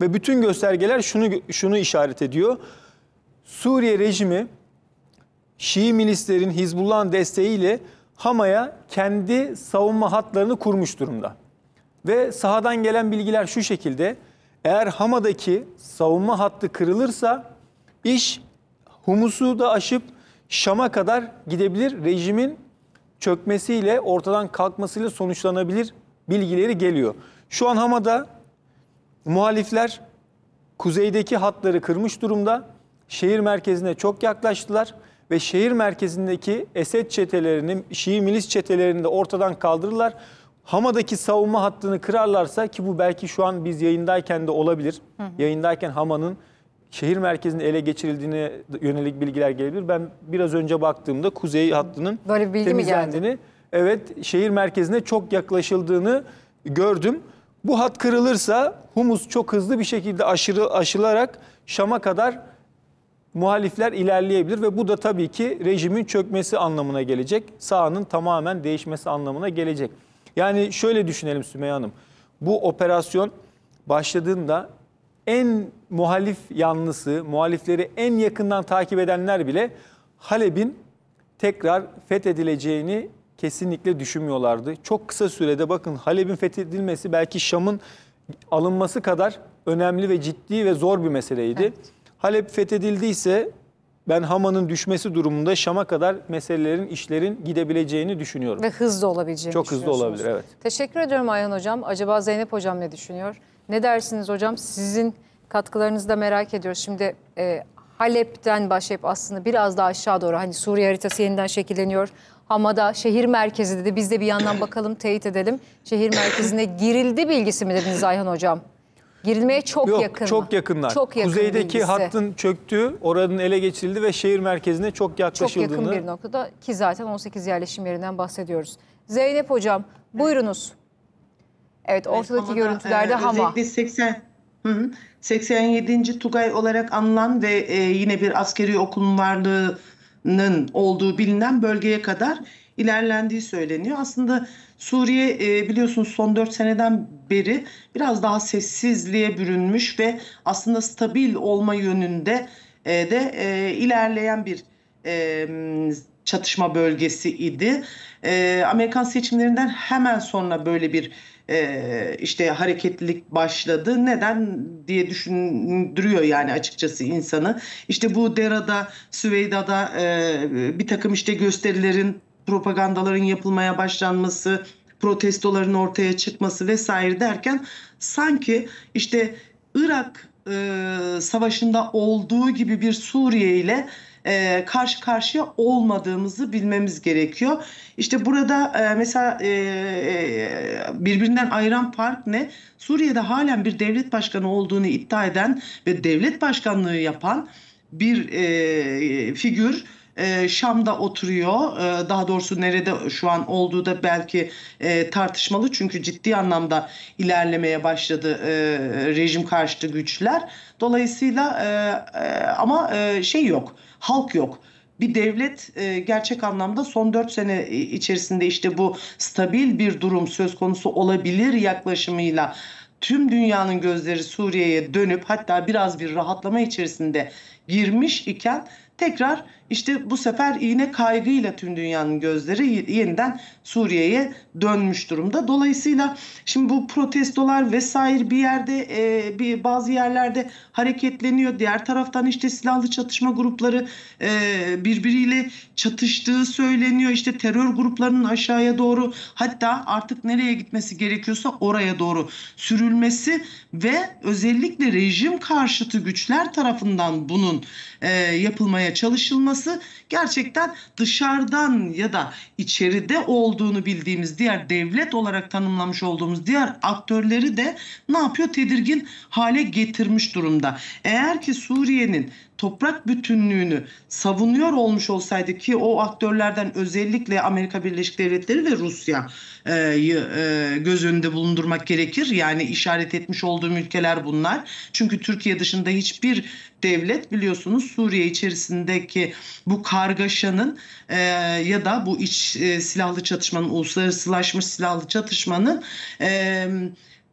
Ve bütün göstergeler şunu şunu işaret ediyor. Suriye rejimi Şii milislerin Hizbullah'ın desteğiyle Hama'ya kendi savunma hatlarını kurmuş durumda. Ve sahadan gelen bilgiler şu şekilde. Eğer Hama'daki savunma hattı kırılırsa iş Humus'u da aşıp Şam'a kadar gidebilir. Rejimin çökmesiyle, ortadan kalkmasıyla sonuçlanabilir bilgileri geliyor. Şu an Hama'da Muhalifler kuzeydeki hatları kırmış durumda. Şehir merkezine çok yaklaştılar ve şehir merkezindeki Esed çetelerini, Şii milis çetelerini de ortadan kaldırırlar. Hama'daki savunma hattını kırarlarsa ki bu belki şu an biz yayındayken de olabilir. Hı hı. Yayındayken Hama'nın şehir merkezinin ele geçirildiğine yönelik bilgiler gelebilir. Ben biraz önce baktığımda kuzey hattının Böyle temizlendiğini, evet şehir merkezine çok yaklaşıldığını gördüm. Bu hat kırılırsa Humus çok hızlı bir şekilde aşırı aşılarak Şam'a kadar muhalifler ilerleyebilir ve bu da tabii ki rejimin çökmesi anlamına gelecek. Sahanın tamamen değişmesi anlamına gelecek. Yani şöyle düşünelim Sümeyye Hanım. Bu operasyon başladığında en muhalif yanlısı, muhalifleri en yakından takip edenler bile Halep'in tekrar fethedileceğini kesinlikle düşünmüyorlardı. Çok kısa sürede bakın Halep'in fethedilmesi belki Şam'ın alınması kadar önemli ve ciddi ve zor bir meseleydi. Evet. Halep fethedildiyse ben Haman'ın düşmesi durumunda Şam'a kadar meselelerin, işlerin gidebileceğini düşünüyorum. Ve hızlı olabileceğini Çok hızlı olabilir, evet. Teşekkür ediyorum Ayhan Hocam. Acaba Zeynep Hocam ne düşünüyor? Ne dersiniz hocam? Sizin katkılarınızı da merak ediyoruz. Şimdi e, Halep'ten başlayıp aslında biraz daha aşağı doğru hani Suriye haritası yeniden şekilleniyor. Hamada şehir merkezi dedi. Biz de bir yandan bakalım teyit edelim. Şehir merkezine girildi bilgisi mi dediniz Ayhan Hocam? Girilmeye çok Yok, yakın. Çok yakınlar. Çok yakın Kuzeydeki bilgisi. hattın çöktüğü, oranın ele geçirildi ve şehir merkezine çok yaklaşıldığını. Çok yakın bir noktada ki zaten 18 yerleşim yerinden bahsediyoruz. Zeynep Hocam buyurunuz. Evet ortadaki evet, görüntülerde e, Hama. 80, hı. 87. Tugay olarak anılan ve e, yine bir askeri okulun varlığı Irak'ın olduğu bilinen bölgeye kadar ilerlendiği söyleniyor. Aslında Suriye e, biliyorsunuz son 4 seneden beri biraz daha sessizliğe bürünmüş ve aslında stabil olma yönünde e, de e, ilerleyen bir çatışma bölgesi idi. Amerikan seçimlerinden hemen sonra böyle bir ee, işte hareketlilik başladı. Neden diye düşündürüyor yani açıkçası insanı. İşte bu Dera'da, Süveyda'da e, bir takım işte gösterilerin, propagandaların yapılmaya başlanması, protestoların ortaya çıkması vesaire derken sanki işte Irak e, savaşında olduğu gibi bir Suriye ile e, karşı karşıya olmadığımızı bilmemiz gerekiyor. İşte burada e, mesela e, e, birbirinden ayıran fark ne? Suriye'de halen bir devlet başkanı olduğunu iddia eden ve devlet başkanlığı yapan bir e, figür e, Şam'da oturuyor. E, daha doğrusu nerede şu an olduğu da belki e, tartışmalı çünkü ciddi anlamda ilerlemeye başladı e, rejim karşıtı güçler. Dolayısıyla ama şey yok, halk yok bir devlet gerçek anlamda son 4 sene içerisinde işte bu stabil bir durum söz konusu olabilir yaklaşımıyla tüm dünyanın gözleri Suriye'ye dönüp hatta biraz bir rahatlama içerisinde girmiş iken tekrar işte bu sefer iğne kaygıyla tüm dünyanın gözleri yeniden Suriye'ye dönmüş durumda. Dolayısıyla şimdi bu protestolar vesaire bir yerde e, bir bazı yerlerde hareketleniyor. Diğer taraftan işte silahlı çatışma grupları e, birbiriyle çatıştığı söyleniyor. İşte terör gruplarının aşağıya doğru hatta artık nereye gitmesi gerekiyorsa oraya doğru sürülmesi ve özellikle rejim karşıtı güçler tarafından bunun e, yapılmaya anlatılmaya çalışılması gerçekten dışarıdan ya da içeride olduğunu bildiğimiz diğer devlet olarak tanımlamış olduğumuz diğer aktörleri de ne yapıyor tedirgin hale getirmiş durumda. Eğer ki Suriye'nin toprak bütünlüğünü savunuyor olmuş olsaydı ki o aktörlerden özellikle Amerika Birleşik Devletleri ve Rusya'yı e, göz önünde bulundurmak gerekir. Yani işaret etmiş olduğum ülkeler bunlar. Çünkü Türkiye dışında hiçbir devlet biliyorsunuz Suriye içerisindeki bu kargaşanın e, ya da bu iç e, silahlı çatışmanın uluslararasılaşmış silahlı çatışmanın e,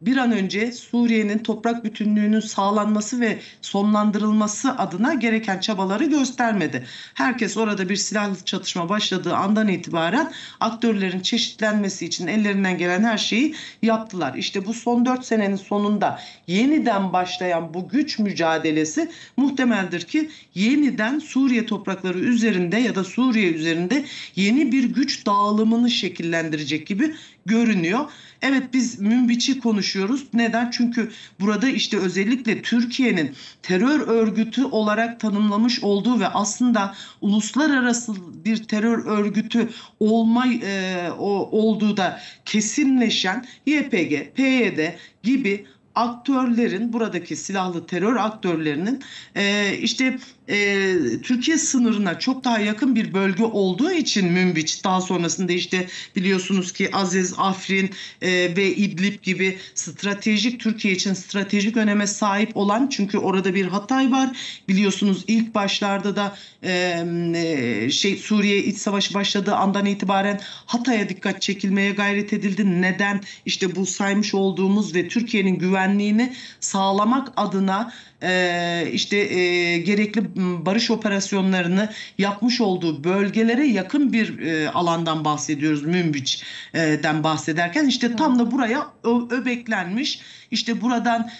bir an önce Suriye'nin toprak bütünlüğünün sağlanması ve sonlandırılması adına gereken çabaları göstermedi. Herkes orada bir silahlı çatışma başladığı andan itibaren aktörlerin çeşitlenmesi için ellerinden gelen her şeyi yaptılar. İşte bu son 4 senenin sonunda yeniden başlayan bu güç mücadelesi muhtemeldir ki yeniden Suriye toprakları üzerinde ya da Suriye üzerinde yeni bir güç dağılımını şekillendirecek gibi görünüyor. Evet biz münbiçi konuş yaşıyoruz. Neden? Çünkü burada işte özellikle Türkiye'nin terör örgütü olarak tanımlamış olduğu ve aslında uluslararası bir terör örgütü olma e, o, olduğu da kesinleşen YPG, PYD gibi aktörlerin buradaki silahlı terör aktörlerinin e, işte e, Türkiye sınırına çok daha yakın bir bölge olduğu için Münbiç daha sonrasında işte biliyorsunuz ki Aziz Afrin e, ve İdlib gibi stratejik Türkiye için stratejik öneme sahip olan çünkü orada bir Hatay var biliyorsunuz ilk başlarda da e, e şey Suriye iç savaşı başladığı andan itibaren Hatay'a dikkat çekilmeye gayret edildi neden işte bu saymış olduğumuz ve Türkiye'nin güven güvenliğini sağlamak adına e, işte e, gerekli barış operasyonlarını yapmış olduğu bölgelere yakın bir e, alandan bahsediyoruz Münbiç'den bahsederken işte tam da buraya öbeklenmiş işte buradan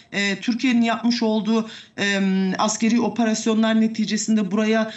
Türkiye'nin yapmış olduğu askeri operasyonlar neticesinde buraya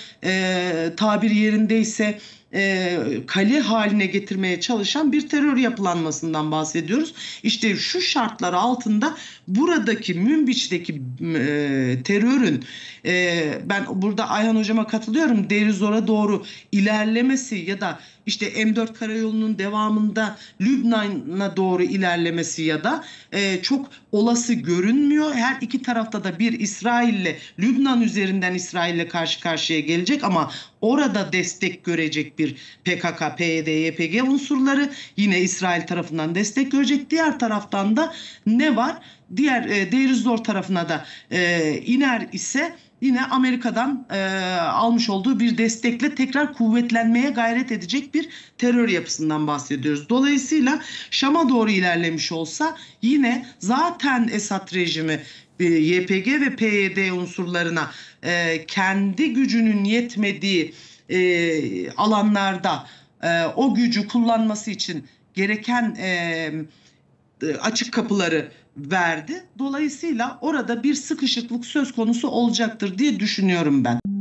tabir yerindeyse e, kale haline getirmeye çalışan bir terör yapılanmasından bahsediyoruz. İşte şu şartlar altında buradaki Münbiç'teki e, e, terörün e, ben burada Ayhan hocama katılıyorum Derizor'a doğru ilerlemesi ya da işte M4 karayolunun devamında Lübnan'a doğru ilerlemesi ya da e, çok olası görünmüyor. Her iki tarafta da bir İsrail'le Lübnan üzerinden İsrail'le karşı karşıya gelecek ama orada destek görecek bir PKK, PYD, YPG unsurları yine İsrail tarafından destek görecek. Diğer taraftan da ne var? diğer e, Deirizor tarafına da e, iner ise yine Amerika'dan e, almış olduğu bir destekle tekrar kuvvetlenmeye gayret edecek bir terör yapısından bahsediyoruz. Dolayısıyla Şam'a doğru ilerlemiş olsa yine zaten Esad rejimi e, YPG ve PYD unsurlarına e, kendi gücünün yetmediği e, alanlarda e, o gücü kullanması için gereken e, açık kapıları verdi. Dolayısıyla orada bir sıkışıklık söz konusu olacaktır diye düşünüyorum ben.